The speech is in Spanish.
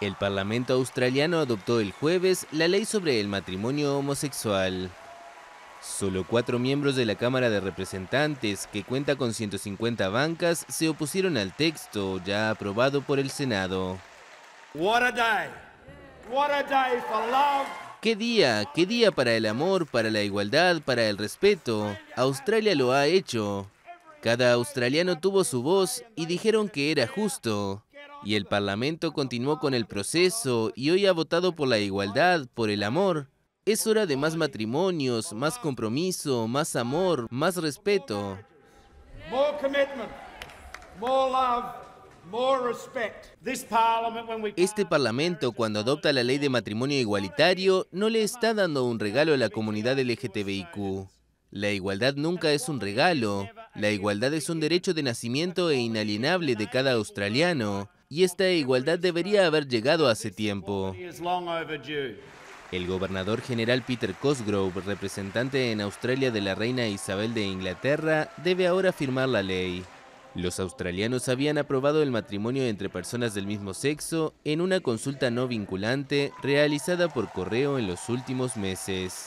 El Parlamento australiano adoptó el jueves la ley sobre el matrimonio homosexual. Solo cuatro miembros de la Cámara de Representantes, que cuenta con 150 bancas, se opusieron al texto ya aprobado por el Senado. ¿Qué día? ¿Qué día para el amor, para la igualdad, para el respeto? Australia lo ha hecho. Cada australiano tuvo su voz y dijeron que era justo. Y el Parlamento continuó con el proceso y hoy ha votado por la igualdad, por el amor. Es hora de más matrimonios, más compromiso, más amor, más respeto. Este Parlamento, cuando adopta la ley de matrimonio igualitario, no le está dando un regalo a la comunidad LGTBIQ. La igualdad nunca es un regalo, la igualdad es un derecho de nacimiento e inalienable de cada australiano, y esta igualdad debería haber llegado hace tiempo. El gobernador general Peter Cosgrove, representante en Australia de la reina Isabel de Inglaterra, debe ahora firmar la ley. Los australianos habían aprobado el matrimonio entre personas del mismo sexo en una consulta no vinculante realizada por correo en los últimos meses.